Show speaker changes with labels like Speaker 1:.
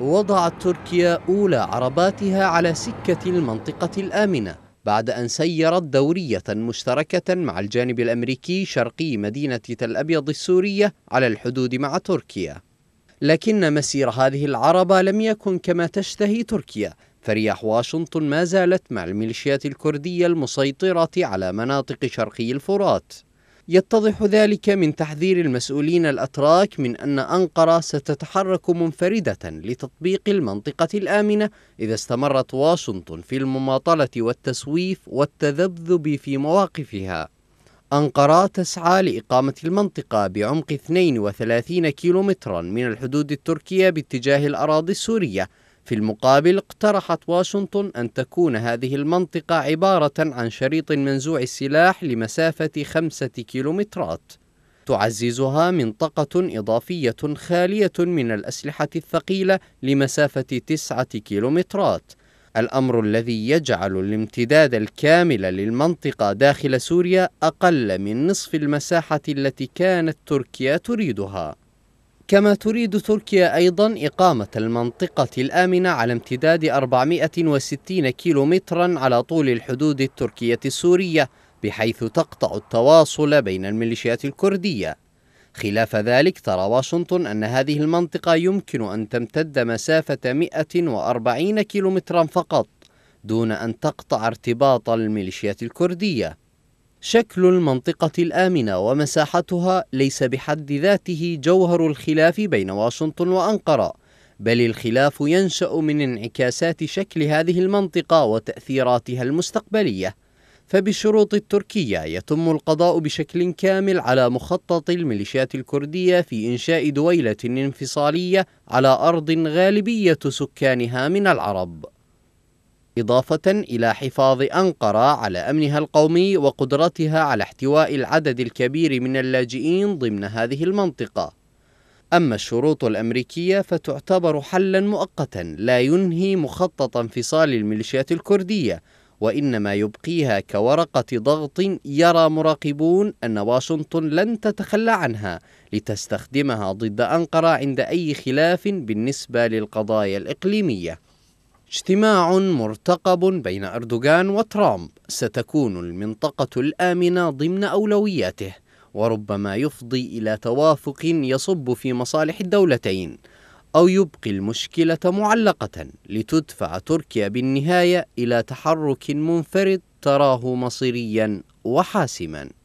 Speaker 1: وضعت تركيا أولى عرباتها على سكة المنطقة الآمنة بعد أن سيرت دورية مشتركة مع الجانب الأمريكي شرقي مدينة تل أبيض السورية على الحدود مع تركيا لكن مسير هذه العربة لم يكن كما تشتهي تركيا فرياح واشنطن ما زالت مع الميليشيات الكردية المسيطرة على مناطق شرقي الفرات يتضح ذلك من تحذير المسؤولين الأتراك من أن أنقرة ستتحرك منفردة لتطبيق المنطقة الآمنة إذا استمرت واشنطن في المماطلة والتسويف والتذبذب في مواقفها أنقرة تسعى لإقامة المنطقة بعمق 32 كيلومترا من الحدود التركية باتجاه الأراضي السورية في المقابل اقترحت واشنطن أن تكون هذه المنطقة عبارة عن شريط منزوع السلاح لمسافة خمسة كيلومترات تعززها منطقة إضافية خالية من الأسلحة الثقيلة لمسافة تسعة كيلومترات الأمر الذي يجعل الامتداد الكامل للمنطقة داخل سوريا أقل من نصف المساحة التي كانت تركيا تريدها كما تريد تركيا أيضا إقامة المنطقة الآمنة على امتداد 460 كيلومترا على طول الحدود التركية السورية بحيث تقطع التواصل بين الميليشيات الكردية خلاف ذلك ترى واشنطن أن هذه المنطقة يمكن أن تمتد مسافة 140 كيلومترا فقط دون أن تقطع ارتباط الميليشيات الكردية شكل المنطقة الآمنة ومساحتها ليس بحد ذاته جوهر الخلاف بين واشنطن وأنقرة، بل الخلاف ينشأ من انعكاسات شكل هذه المنطقة وتأثيراتها المستقبلية. فبالشروط التركية يتم القضاء بشكل كامل على مخطط الميليشيات الكردية في إنشاء دويلة انفصالية على أرض غالبية سكانها من العرب. إضافة إلى حفاظ أنقرة على أمنها القومي وقدرتها على احتواء العدد الكبير من اللاجئين ضمن هذه المنطقة. أما الشروط الأمريكية فتعتبر حلا مؤقتا لا ينهي مخطط انفصال الميليشيات الكردية وإنما يبقيها كورقة ضغط يرى مراقبون أن واشنطن لن تتخلى عنها لتستخدمها ضد أنقرة عند أي خلاف بالنسبة للقضايا الإقليمية اجتماع مرتقب بين أردوغان وترامب ستكون المنطقة الآمنة ضمن أولوياته وربما يفضي إلى توافق يصب في مصالح الدولتين أو يبقي المشكلة معلقة لتدفع تركيا بالنهاية إلى تحرك منفرد تراه مصيريا وحاسما